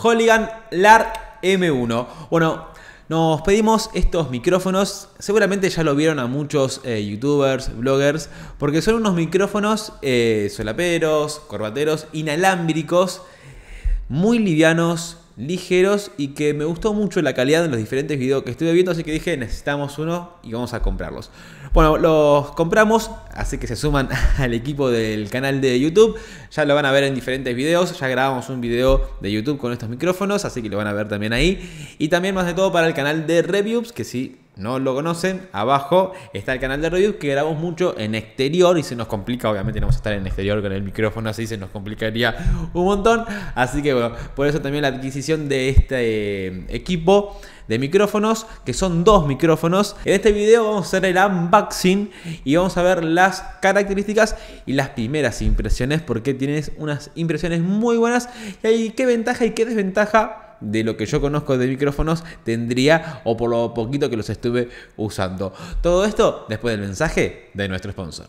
Holligan Lark M1. Bueno, nos pedimos estos micrófonos, seguramente ya lo vieron a muchos eh, youtubers, bloggers, porque son unos micrófonos eh, solaperos, corbateros, inalámbricos, muy livianos, ligeros y que me gustó mucho la calidad de los diferentes videos que estuve viendo, así que dije necesitamos uno y vamos a comprarlos. Bueno, los compramos, así que se suman al equipo del canal de YouTube, ya lo van a ver en diferentes videos, ya grabamos un video de YouTube con estos micrófonos, así que lo van a ver también ahí. Y también más de todo para el canal de reviews, que sí, no lo conocen, abajo está el canal de reviews que grabamos mucho en exterior y se nos complica, obviamente no vamos a estar en exterior con el micrófono así, se nos complicaría un montón. Así que bueno, por eso también la adquisición de este eh, equipo de micrófonos, que son dos micrófonos. En este video vamos a hacer el unboxing y vamos a ver las características y las primeras impresiones, porque tienes unas impresiones muy buenas y hay qué ventaja y qué desventaja de lo que yo conozco de micrófonos tendría o por lo poquito que los estuve usando. Todo esto después del mensaje de nuestro sponsor.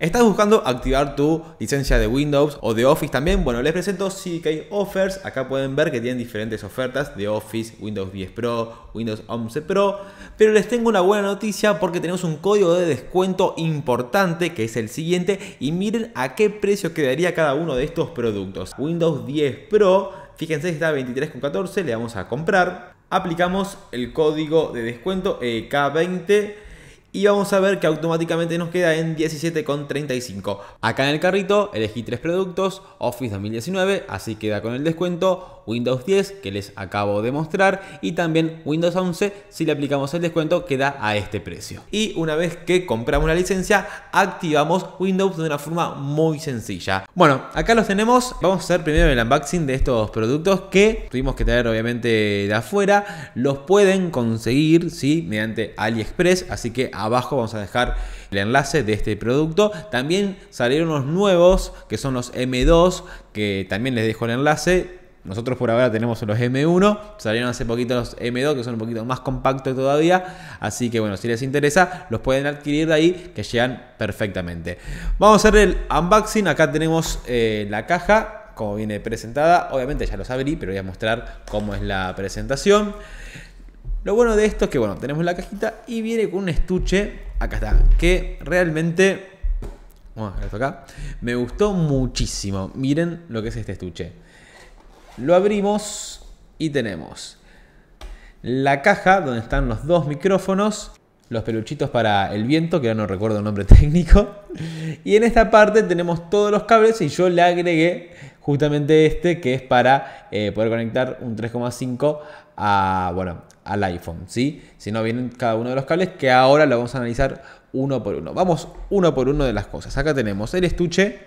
¿Estás buscando activar tu licencia de Windows o de Office también? Bueno, les presento CK Offers. Acá pueden ver que tienen diferentes ofertas de Office, Windows 10 Pro, Windows 11 Pro. Pero les tengo una buena noticia porque tenemos un código de descuento importante que es el siguiente. Y miren a qué precio quedaría cada uno de estos productos. Windows 10 Pro, fíjense, está 23,14. Le vamos a comprar. Aplicamos el código de descuento eh, k 20 y vamos a ver que automáticamente nos queda en 17,35. Acá en el carrito elegí tres productos, Office 2019, así queda con el descuento, Windows 10 que les acabo de mostrar y también Windows 11 si le aplicamos el descuento queda a este precio. Y una vez que compramos la licencia activamos Windows de una forma muy sencilla. Bueno, acá los tenemos, vamos a hacer primero el unboxing de estos productos que tuvimos que traer obviamente de afuera, los pueden conseguir ¿sí? mediante AliExpress, así que abajo vamos a dejar el enlace de este producto. También salieron los nuevos, que son los M2, que también les dejo el enlace. Nosotros por ahora tenemos los M1, salieron hace poquito los M2 que son un poquito más compactos todavía, así que bueno, si les interesa los pueden adquirir de ahí que llegan perfectamente. Vamos a hacer el unboxing, acá tenemos eh, la caja como viene presentada, obviamente ya los abrí, pero voy a mostrar cómo es la presentación. Lo bueno de esto es que, bueno, tenemos la cajita y viene con un estuche, acá está, que realmente, ver esto acá, me gustó muchísimo. Miren lo que es este estuche. Lo abrimos y tenemos la caja donde están los dos micrófonos, los peluchitos para el viento, que ya no recuerdo el nombre técnico. Y en esta parte tenemos todos los cables y yo le agregué justamente este que es para eh, poder conectar un 3,5 a, bueno, al iPhone, ¿sí? Si no vienen cada uno de los cables, que ahora lo vamos a analizar uno por uno. Vamos uno por uno de las cosas. Acá tenemos el estuche.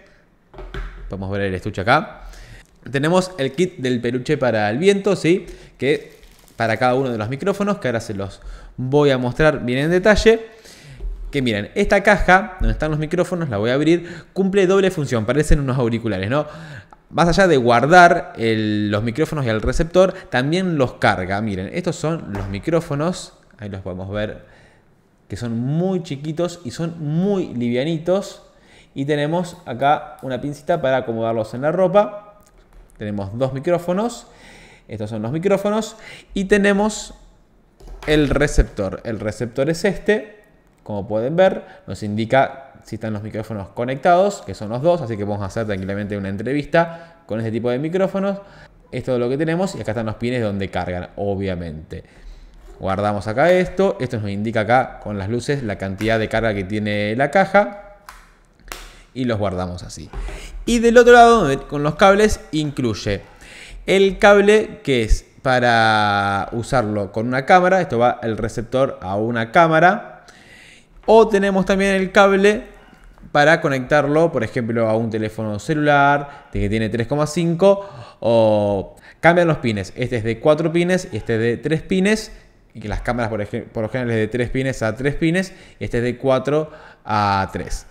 Podemos ver el estuche acá. Tenemos el kit del peluche para el viento, ¿sí? Que para cada uno de los micrófonos, que ahora se los voy a mostrar bien en detalle. Que miren, esta caja donde están los micrófonos, la voy a abrir, cumple doble función, parecen unos auriculares, ¿no? Más allá de guardar los micrófonos y el receptor, también los carga. Miren, estos son los micrófonos, ahí los podemos ver, que son muy chiquitos y son muy livianitos. Y tenemos acá una pincita para acomodarlos en la ropa. Tenemos dos micrófonos. Estos son los micrófonos. Y tenemos el receptor. El receptor es este. Como pueden ver, nos indica si están los micrófonos conectados, que son los dos, así que vamos a hacer tranquilamente una entrevista con este tipo de micrófonos. Esto es lo que tenemos y acá están los pines donde cargan, obviamente. Guardamos acá esto, esto nos indica acá con las luces la cantidad de carga que tiene la caja y los guardamos así. Y del otro lado, con los cables, incluye el cable que es para usarlo con una cámara, esto va el receptor a una cámara o tenemos también el cable para conectarlo, por ejemplo, a un teléfono celular que tiene 3,5 o cambian los pines. Este es de 4 pines y este es de 3 pines. Y que las cámaras, por, ejemplo, por lo general, es de 3 pines a 3 pines este es de 4 a 3.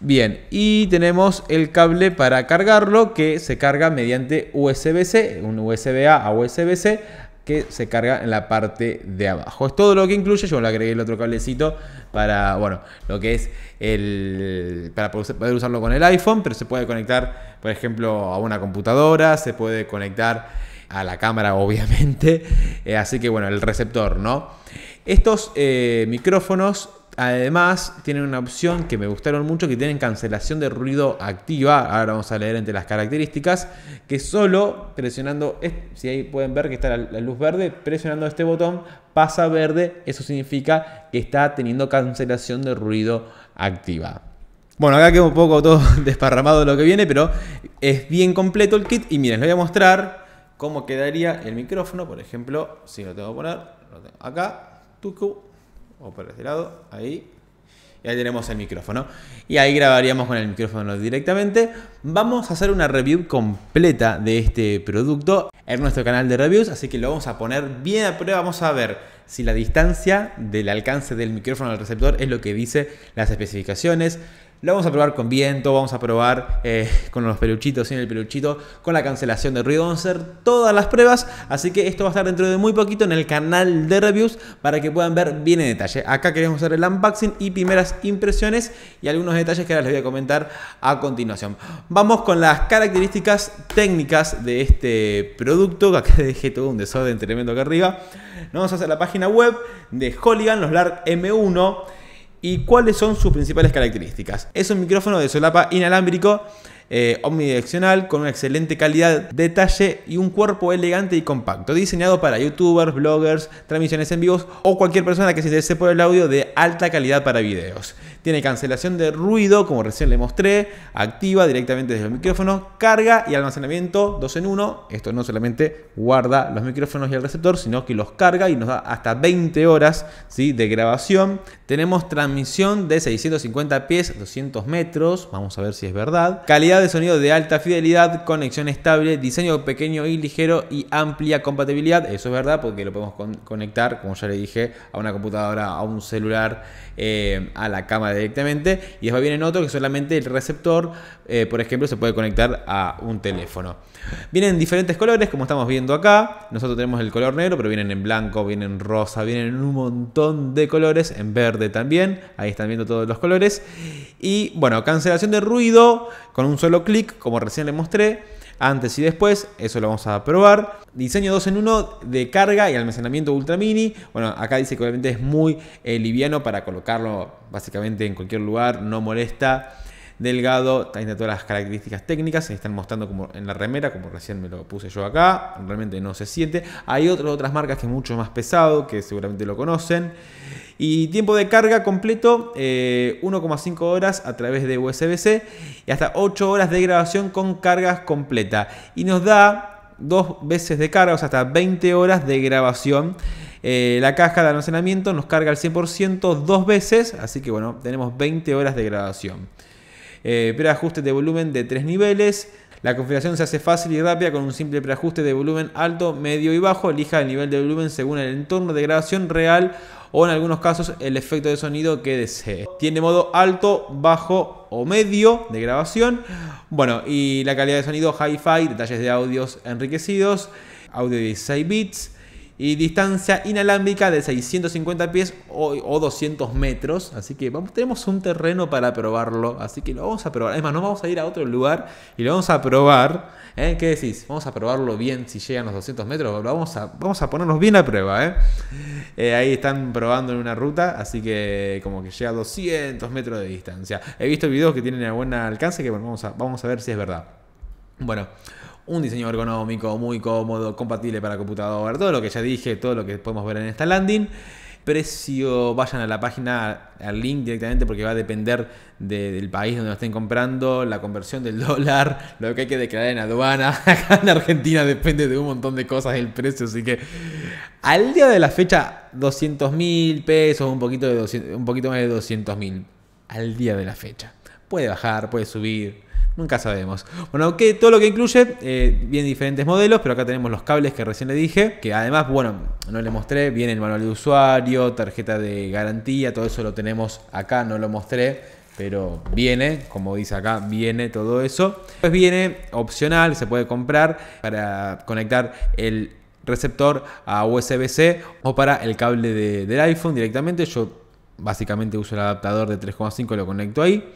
Bien, y tenemos el cable para cargarlo que se carga mediante USB-C, un USB-A a USB-C que se carga en la parte de abajo. Es todo lo que incluye, yo le agregué el otro cablecito para, bueno, lo que es el, para poder usarlo con el iPhone, pero se puede conectar, por ejemplo, a una computadora, se puede conectar a la cámara, obviamente, eh, así que bueno, el receptor, ¿no? Estos eh, micrófonos Además, tienen una opción que me gustaron mucho, que tienen cancelación de ruido activa. Ahora vamos a leer entre las características, que solo presionando, si ahí pueden ver que está la, luz verde, presionando este botón pasa verde, eso significa que está teniendo cancelación de ruido activa. Bueno, acá queda un poco todo desparramado lo que viene, pero es bien completo el kit. Y miren, les voy a mostrar cómo quedaría el micrófono, por ejemplo, si lo tengo que poner, lo tengo acá, o por este lado, ahí. Y ahí tenemos el micrófono. Y ahí grabaríamos con el micrófono directamente. Vamos a hacer una review completa de este producto en nuestro canal de reviews, así que lo vamos a poner bien a prueba. Vamos a ver si la distancia del alcance del micrófono al receptor es lo que dice las especificaciones, lo vamos a probar con viento, vamos a probar eh, con los peluchitos, sin el peluchito, con la cancelación de ruido. Vamos a hacer todas las pruebas. Así que esto va a estar dentro de muy poquito en el canal de reviews para que puedan ver bien en detalle. Acá queremos hacer el unboxing y primeras impresiones y algunos detalles que ahora les voy a comentar a continuación. Vamos con las características técnicas de este producto. acá dejé todo un desorden tremendo acá arriba. Vamos a hacer la página web de Holigan, los LARC M1 y cuáles son sus principales características. Es un micrófono de solapa inalámbrico eh, omnidireccional con una excelente calidad detalle y un cuerpo elegante y compacto, diseñado para youtubers, bloggers, transmisiones en vivos o cualquier persona que se interese por el audio de alta calidad para videos. Tiene cancelación de ruido, como recién le mostré, activa directamente desde el micrófono, carga y almacenamiento 2 en 1. Esto no solamente guarda los micrófonos y el receptor, sino que los carga y nos da hasta 20 horas ¿sí? de grabación. Tenemos transmisión de 650 pies, 200 metros, vamos a ver si es verdad. Calidad de sonido de alta fidelidad, conexión estable, diseño pequeño y ligero y amplia compatibilidad. Eso es verdad porque lo podemos conectar, como ya le dije, a una computadora, a un celular, eh, a la cámara directamente y después en otro que solamente el receptor, eh, por ejemplo, se puede conectar a un teléfono. Vienen diferentes colores, como estamos viendo acá. Nosotros tenemos el color negro, pero vienen en blanco, vienen en rosa, vienen en un montón de colores, en verde también. Ahí están viendo todos los colores. Y bueno, cancelación de ruido con un solo clic, como recién le mostré antes y después, eso lo vamos a probar. Diseño 2 en 1 de carga y almacenamiento ultra mini. Bueno, acá dice que obviamente es muy eh, liviano para colocarlo básicamente en cualquier lugar, no molesta delgado, tiene todas las características técnicas, se están mostrando como en la remera, como recién me lo puse yo acá, realmente no se siente. Hay otras otras marcas que es mucho más pesado, que seguramente lo conocen. Y tiempo de carga completo, 1,5 eh, horas a través de USB-C y hasta 8 horas de grabación con cargas completa. Y nos da dos veces de carga, o sea, hasta 20 horas de grabación. Eh, la caja de almacenamiento nos carga al 100% dos veces, así que bueno, tenemos 20 horas de grabación. Eh, preajuste de volumen de tres niveles. La configuración se hace fácil y rápida con un simple preajuste de volumen alto, medio y bajo. Elija el nivel de volumen según el entorno de grabación real o en algunos casos el efecto de sonido que desee. Tiene modo alto, bajo o medio de grabación. Bueno, y la calidad de sonido, hi-fi, detalles de audios enriquecidos, audio de 16 bits, y distancia inalámbrica de 650 pies o, 200 metros. Así que tenemos un terreno para probarlo. Así que lo vamos a probar. Es más, no vamos a ir a otro lugar y lo vamos a probar. ¿eh? ¿Qué decís? Vamos a probarlo bien si llegan los 200 metros. vamos, a, vamos ponernos bien a prueba. ¿eh? Eh, ahí están probando en una ruta. Así que como que llega a 200 metros de distancia. He visto videos que tienen a buen alcance que vamos a ver si es verdad. Bueno, un diseño ergonómico muy cómodo, compatible para computador. todo lo que ya dije, todo lo que podemos ver en esta landing. Precio, vayan a la página, al link directamente, porque va a depender del país donde lo estén comprando, la conversión del dólar, lo que hay que declarar en aduana. Acá en Argentina depende de un montón de cosas el precio, así que al día de la fecha, 200 mil pesos, un poquito, de un poquito más de 200 mil. Al día de la fecha. Puede bajar, puede subir, Nunca sabemos. Bueno, que todo lo que incluye, vienen eh, diferentes modelos, pero acá tenemos los cables que recién le dije, que además, bueno, no le mostré, viene el manual de usuario, tarjeta de garantía, todo eso lo tenemos acá, no lo mostré, pero viene, como dice acá, viene todo eso. Pues viene opcional, se puede comprar para conectar el receptor a USB-C o para el cable del iPhone directamente. Yo básicamente uso el adaptador de 3,5, lo conecto ahí.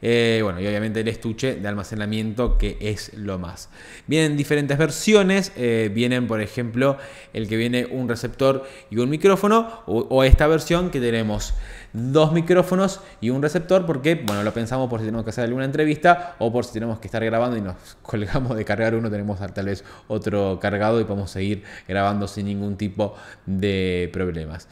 Eh, bueno, y obviamente el estuche de almacenamiento que es lo más. Vienen diferentes versiones, eh, vienen por ejemplo el que viene un receptor y un micrófono o, esta versión que tenemos dos micrófonos y un receptor porque, bueno, lo pensamos por si tenemos que hacer alguna entrevista o por si tenemos que estar grabando y nos colgamos de cargar uno, tenemos tal vez otro cargado y podemos seguir grabando sin ningún tipo de problemas.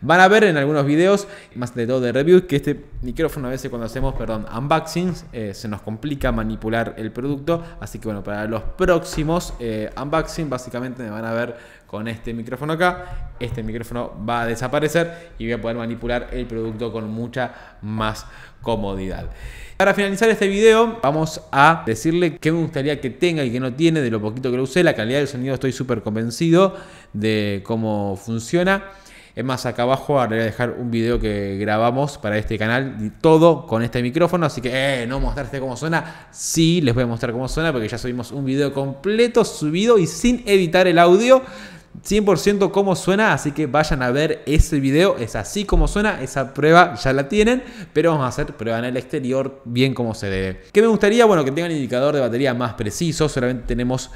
Van a ver en algunos videos, más de todo de reviews, que este micrófono a veces cuando hacemos, perdón, unboxings eh, se nos complica manipular el producto. Así que bueno, para los próximos eh, unboxing básicamente me van a ver con este micrófono acá. Este micrófono va a desaparecer y voy a poder manipular el producto con mucha más comodidad. Para finalizar este video vamos a decirle qué me gustaría que tenga y que no tiene de lo poquito que lo usé. La calidad del sonido estoy súper convencido de cómo funciona. Es más, acá abajo voy a dejar un video que grabamos para este canal, y todo con este micrófono, así que eh, no mostrarte cómo suena, sí les voy a mostrar cómo suena porque ya subimos un video completo, subido y sin editar el audio. 100% cómo suena, así que vayan a ver ese video, es así como suena, esa prueba ya la tienen, pero vamos a hacer prueba en el exterior bien como se debe. ¿Qué me gustaría? Bueno, que tengan indicador de batería más preciso, solamente tenemos,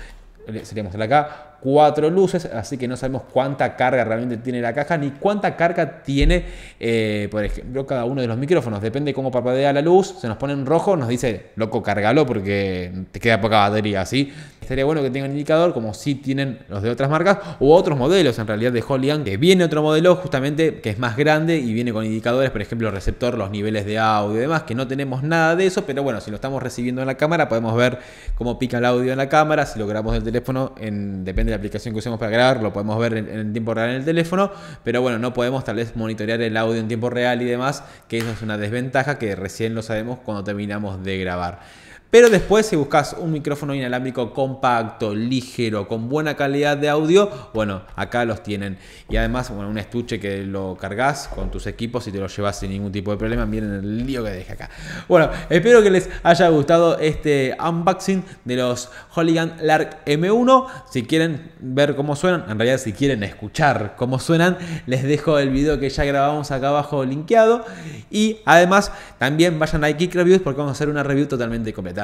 eh, sería mostrar acá, cuatro luces, así que no sabemos cuánta carga realmente tiene la caja ni cuánta carga tiene, eh, por ejemplo, cada uno de los micrófonos. Depende cómo parpadea la luz, se nos pone en rojo, nos dice, loco, cárgalo, porque te queda poca batería, así. Sería bueno que tengan un indicador, como si tienen los de otras marcas u otros modelos, en realidad de Holian, que viene otro modelo justamente que es más grande y viene con indicadores, por ejemplo, receptor, los niveles de audio y demás, que no tenemos nada de eso, pero bueno, si lo estamos recibiendo en la cámara, podemos ver cómo pica el audio en la cámara, si lo grabamos del teléfono, depende la aplicación que usamos para grabar, lo podemos ver en, en, tiempo real en el teléfono, pero bueno, no podemos tal vez monitorear el audio en tiempo real y demás, que eso es una desventaja que recién lo sabemos cuando terminamos de grabar. Pero después, si buscas un micrófono inalámbrico compacto, ligero, con buena calidad de audio, bueno, acá los tienen. Y además, bueno, un estuche que lo cargas con tus equipos y te lo llevas sin ningún tipo de problema. Miren el lío que dejé acá. Bueno, espero que les haya gustado este unboxing de los Holigan Lark M1. Si quieren ver cómo suenan, en realidad si quieren escuchar cómo suenan, les dejo el video que ya grabamos acá abajo linkeado. Y además, también vayan a iKick Reviews porque vamos a hacer una review totalmente completa.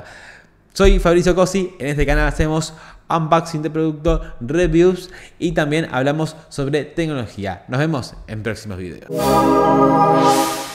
Soy Fabricio Cosi, en este canal hacemos unboxing de producto, reviews y también hablamos sobre tecnología. Nos vemos en próximos videos.